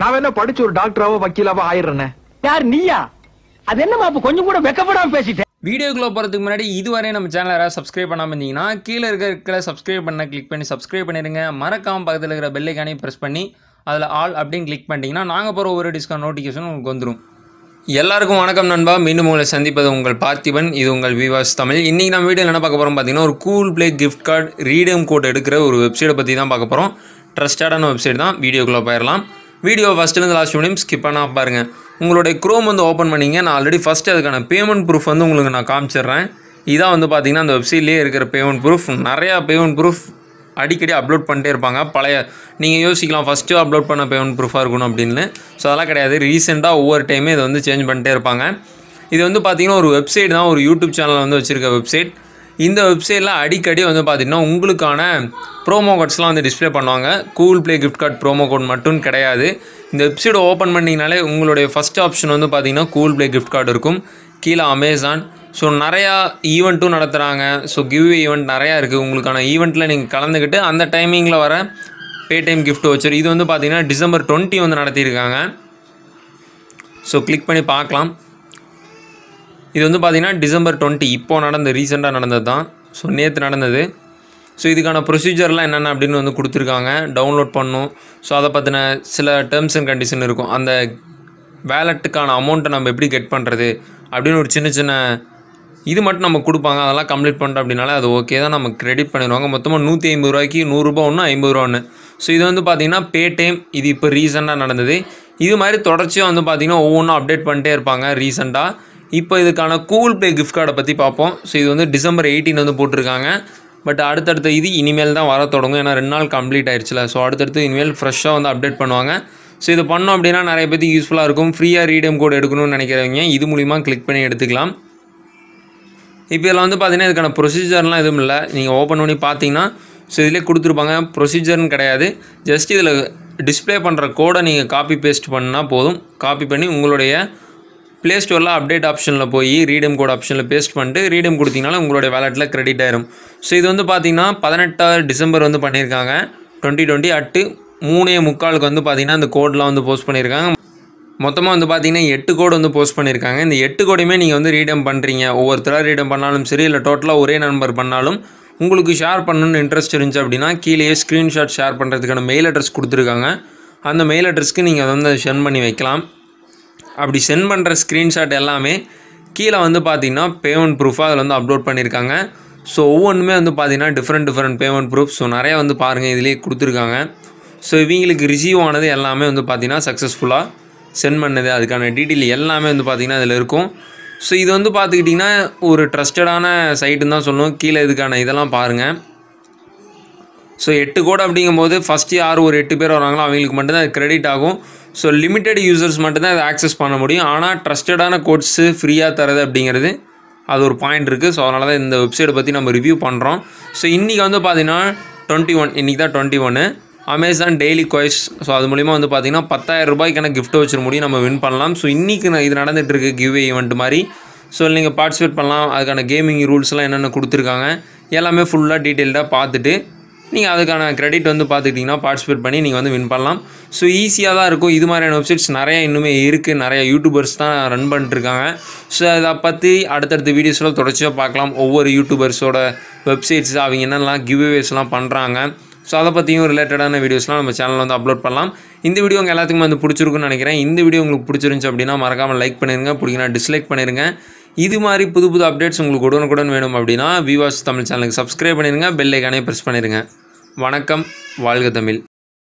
நான் என்ன படிச்சு ஒரு டாக்டராவோ வக்கீலாவோ ஆயிடுறேன் யார் நீயா அது என்ன மாப்பு கொஞ்சம் கூட வெக்கப்படாம பேசிட்டேன் வீடியோக்குள்ள போகிறதுக்கு முன்னாடி இதுவரை நம்ம சேனல் யாராவது சப்ஸ்கிரைப் பண்ணாமல் இருந்தீங்கன்னா கீழே இருக்கிற இருக்கிற சப்ஸ்கிரைப் பண்ண கிளிக் பண்ணி சப்ஸ்கிரைப் பண்ணிடுங்க மறக்காம பக்கத்தில் இருக்கிற பெல்லைக்கானையும் ப்ரெஸ் பண்ணி அதில் ஆல் அப்படின்னு கிளிக் பண்ணிட்டீங்கன்னா நாங்கள் போகிற ஒரு டிஸ்கவுண்ட் நோட்டிஃபிகேஷன் உங்களுக்கு வந்துடும் எல்லாருக்கும் வணக்கம் நண்பா மீண்டும் உங்களை சந்திப்பது உங்கள் பார்த்திபன் இது உங்கள் விவாஸ் தமிழ் இன்றைக்கி நம்ம வீடியோ என்ன பார்க்க போகிறோம் பார்த்தீங்கன்னா ஒரு Google play gift card redeem code எடுக்கிற ஒரு வெப்சைட்டை பற்றி தான் பார்க்க போகிறோம் ட்ரஸ்டடான வெப்சைட் தான் வீடியோக்குள்ளே போயிடலாம் வீடியோ ஃபஸ்ட்டுலேருந்து லாஸ்ட் முடியும் ஸ்கிப் பண்ணால் பாருங்கள் உங்களுடைய க்ரோம் வந்து ஓப்பன் பண்ணிங்க நான் ஆல்ரெடி ஃபஸ்ட்டு அதுக்கான பேமெண்ட் ப்ரூஃப் வந்து உங்களுக்கு நான் காமிச்சிடுறேன் இதான் வந்து பார்த்திங்கன்னா அந்த வெப்சைட்லேயே இருக்கிற பேமெண்ட் ப்ரூஃப் நிறையா பேமெண்ட் ப்ரூஃப் அடிக்கடி அப்லோட் பண்ணிட்டே இருப்பாங்க பழைய நீங்கள் யோசிக்கலாம் ஃபஸ்ட்டு அப்லோட் பண்ண பேமெண்ட் ப்ரூஃபாக இருக்கணும் அப்படின்னு ஸோ அதெல்லாம் கிடையாது ரீசெண்டாக ஒவ்வொரு டைமே இதை வந்து சேஞ்ச் பண்ணிட்டே இருப்பாங்க இது வந்து பார்த்திங்கன்னா ஒரு வெப்சைட் தான் ஒரு யூடியூப் சேனலில் வந்து வச்சுருக்க வெப்சைட் இந்த வெப்சைட்டில் அடிக்கடி வந்து பார்த்திங்கன்னா உங்களுக்கான ப்ரோமோ கோட்ஸ்லாம் வந்து டிஸ்பிளே பண்ணுவாங்க Google play gift card promo code மட்டும் கிடையாது இந்த வெப்சைட் ஓப்பன் பண்ணிங்கனாலே உங்களுடைய ஃபஸ்ட் ஆப்ஷன் வந்து பார்த்திங்கன்னா கூகுள் ப்ளே கிஃப்ட் கார்டு இருக்கும் கீழே அமேசான் ஸோ நிறையா ஈவெண்ட்டும் நடத்துகிறாங்க ஸோ கிவ் ஈவெண்ட் நிறையா இருக்குது உங்களுக்கான ஈவெண்ட்டில் நீங்கள் கலந்துக்கிட்டு அந்த டைமிங்கில் வர பேடிஎம் கிஃப்ட் வச்சர் இது வந்து பார்த்திங்கன்னா டிசம்பர் டுவெண்ட்டி வந்து நடத்தியிருக்காங்க ஸோ கிளிக் பண்ணி பார்க்கலாம் இது வந்து பார்த்திங்கன்னா டிசம்பர் டுவெண்ட்டி இப்போது நடந்த ரீசெண்டாக நடந்தது தான் ஸோ நேற்று நடந்தது ஸோ இதுக்கான ப்ரொசீஜர்லாம் என்னென்ன அப்படின்னு வந்து கொடுத்துருக்காங்க டவுன்லோட் பண்ணும் ஸோ அதை பற்றின சில டேர்ம்ஸ் அண்ட் கண்டிஷன் இருக்கும் அந்த வேலெட்டுக்கான அமௌண்ட்டை நம்ம எப்படி கெட் பண்ணுறது அப்படின்னு ஒரு சின்ன சின்ன இது மட்டும் நம்ம கொடுப்பாங்க அதெல்லாம் கம்ப்ளீட் பண்ணிட்டோம் அப்படின்னாலே அது ஓகே தான் நம்ம கிரெடிட் பண்ணிடுவாங்க மொத்தமாக நூற்றி ஐம்பது ரூபாய்க்கு நூறுரூபா ஒன்று ஐம்பது ரூபா ஒன்று ஸோ இது வந்து பார்த்திங்கன்னா பேடிஎம் இது இப்போ ரீசெண்டாக நடந்தது இது மாதிரி தொடர்ச்சியாக வந்து பார்த்திங்கன்னா ஒவ்வொன்றும் அப்டேட் பண்ணிட்டே இருப்பாங்க ரீசெண்டாக இப்போ இதுக்கான கூகுள் பே கிஃப்ட் கார்டை பற்றி பார்ப்போம் ஸோ இது வந்து டிசம்பர் எயிட்டீன் வந்து போட்டிருக்காங்க பட் அடுத்தடுத்த இது இனிமேல் தான் வர தொடங்கும் ஏன்னா ரெண்டு நாள் கம்ப்ளீட் ஆயிடுச்சுல ஸோ அடுத்தடுத்து இனிமேல் ஃப்ரெஷ்ஷாக வந்து அப்டேட் பண்ணுவாங்க ஸோ இது பண்ணோம் அப்படின்னா நிறைய பேருக்கு யூஸ்ஃபுல்லாக இருக்கும் ஃப்ரீயாக ரீடியம் கோட் எடுக்கணும்னு நினைக்கிறவங்க இது மூலிமா கிளிக் பண்ணி எடுத்துக்கலாம் இப்போ இதில் வந்து பார்த்தீங்கன்னா இதுக்கான ப்ரொசீஜர்லாம் எதுவும் இல்லை நீங்கள் ஓப்பன் பண்ணி பார்த்தீங்கன்னா ஸோ இதிலே கொடுத்துருப்பாங்க ப்ரொசீஜர்னு கிடையாது ஜஸ்ட் இதில் டிஸ்பிளே பண்ணுற கோடை நீங்கள் காப்பி பேஸ்ட் பண்ணால் போதும் காப்பி பண்ணி உங்களுடைய ப்ளே ஸ்டோரில் அப்டேட் ஆப்ஷனில் போய் ரீடம் கோட் ஆப்ஷனில் பேஸ்ட் பண்ணிட்டு ரீடம் கொடுத்தீங்கனால உங்களுடைய வேலெட்டில் கிரெடிட் ஆயிரும் ஸோ இது வந்து பார்த்திங்கன்னா பதினெட்டாவது டிசம்பர் வந்து பண்ணியிருக்காங்க டுவெண்ட்டி டுவெண்ட்டி அட்டு மூணே முக்காலுக்கு வந்து பார்த்திங்கன்னா அந்த கோடெலாம் வந்து போஸ்ட் பண்ணியிருக்காங்க மொத்தமாக வந்து பார்த்தீங்கன்னா எட்டு கோடு வந்து போஸ்ட் பண்ணியிருக்காங்க இந்த எட்டு கோடையுமே நீங்கள் வந்து ரீடம் பண்ணுறீங்க ஒவ்வொருத்தராக ரீடம் பண்ணாலும் சரி இல்லை டோட்டலாக ஒரே நண்பர் பண்ணாலும் உங்களுக்கு ஷேர் பண்ணணும்னு இன்ட்ரெஸ்ட் இருந்துச்சு அப்படின்னா கீழே ஸ்க்ரீன்ஷாட் ஷேர் பண்ணுறதுக்கான மெயில் அட்ரஸ் கொடுத்துருக்காங்க அந்த மெயில் அட்ரஸ்க்கு நீங்கள் அதை வந்து சென்ட் பண்ணி வைக்கலாம் அப்படி சென்ட் பண்ணுற ஸ்க்ரீன்ஷாட் எல்லாமே கீழே வந்து பார்த்திங்கன்னா பேமெண்ட் ப்ரூஃபாக அதில் வந்து அப்லோட் பண்ணியிருக்காங்க ஸோ ஒவ்வொன்றுமே வந்து பார்த்திங்கன்னா different different payment proof so நிறையா வந்து பாருங்கள் இதிலேயே கொடுத்துருக்காங்க ஸோ இவங்களுக்கு ரிசீவ் ஆனது எல்லாமே வந்து பார்த்திங்கன்னா சக்ஸஸ்ஃபுல்லாக சென்ட் பண்ணது அதுக்கான டீட்டெயில் எல்லாமே வந்து பார்த்திங்கன்னா அதில் இருக்கும் ஸோ இது வந்து பார்த்துக்கிட்டிங்கன்னா ஒரு ட்ரஸ்டடான சைட்டுன்னு தான் சொல்லணும் கீழே இதுக்கான இதெல்லாம் பாருங்கள் ஸோ எட்டு கோடை அப்படிங்கும்போது ஃபஸ்ட்டு யார் ஒரு எட்டு பேர் வராங்களோ அவங்களுக்கு மட்டும்தான் அது கிரெடிட் ஆகும் ஸோ லிமிட்டட் யூசர்ஸ் மட்டும்தான் அதை ஆக்சஸ் பண்ண முடியும் ஆனால் ட்ரஸ்டடான கோட்ஸு ஃப்ரீயாக தரது அப்படிங்கிறது அது ஒரு பாயிண்ட் இருக்குது ஸோ அதனால தான் இந்த வெப்சைட்டை பற்றி நம்ம ரிவ்யூ பண்ணுறோம் ஸோ இன்றைக்கி வந்து பார்த்தீங்கன்னா டுவெண்ட்டி ஒன் இன்றைக்கி தான் டுவெண்ட்டி ஒன்று அமேசான் டெய்லி கொய்ஸ் ஸோ அது மூலிமா வந்து பார்த்திங்கன்னா பத்தாயிரம் ரூபாய்க்கான கிஃப்ட் வச்சுரு முடியும் நம்ம வின் பண்ணலாம் ஸோ இன்றைக்கி நான் இது நடந்துகிட்ருக்கு கிவ்வே ஈவெண்ட் மாதிரி ஸோ நீங்கள் பார்ட்டிசிபேட் பண்ணலாம் அதுக்கான கேமிங் ரூல்ஸ்லாம் என்னென்ன கொடுத்துருக்காங்க எல்லாமே ஃபுல்லாக டீட்டெயில்டாக பார்த்துட்டு நீங்கள் அதுக்கான கிரெடிட் வந்து பார்த்துக்கிட்டிங்கன்னா பார்ட்டிசிபேட் பண்ணி நீங்கள் வந்து வின் பண்ணலாம் ஸோ ஈஸியாக தான் இருக்கும் இது மாதிரியான வெப்சைட்ஸ் நிறையா இன்னுமே இருக்குது நிறையா யூடியூபர்ஸ் தான் ரன் பண்ணிட்டுருக்காங்க ஸோ அதை பற்றி அடுத்தடுத்த வீடியோஸில் தொடர்ச்சியாக பார்க்கலாம் ஒவ்வொரு யூடியூபர்ஸோட வெப்சைட்ஸ் அவங்க என்னென்னலாம் கிவ்வேஸ்லாம் பண்ணுறாங்க ஸோ அதை பற்றியும் ரிலேட்டடான வீடியோஸ்லாம் நம்ம சேனலில் வந்து அப்லோட் பண்ணலாம் இந்த வீடியோ உங்கள் எல்லாத்துக்குமே வந்து பிடிச்சிருக்குன்னு நினைக்கிறேன் இந்த வீடியோ உங்களுக்கு பிடிச்சிருந்துச்சு அப்படின்னா மறக்காமல் லைக் பண்ணிடுங்க பிடிக்கணும் டிஸ்லைக் பண்ணிடுங்க இது மாதிரி புது புது அப்டேட்ஸ் உங்களுக்கு உடனுக்குடன் வேணும் அப்படின்னா விவாஸ் தமிழ் சேனலுக்கு சப்ஸ்கிரைப் பண்ணிடுங்க பெல்லைக்கானே ப்ரெஸ் பண்ணிடுங்க வணக்கம் வாழ்க தமிழ்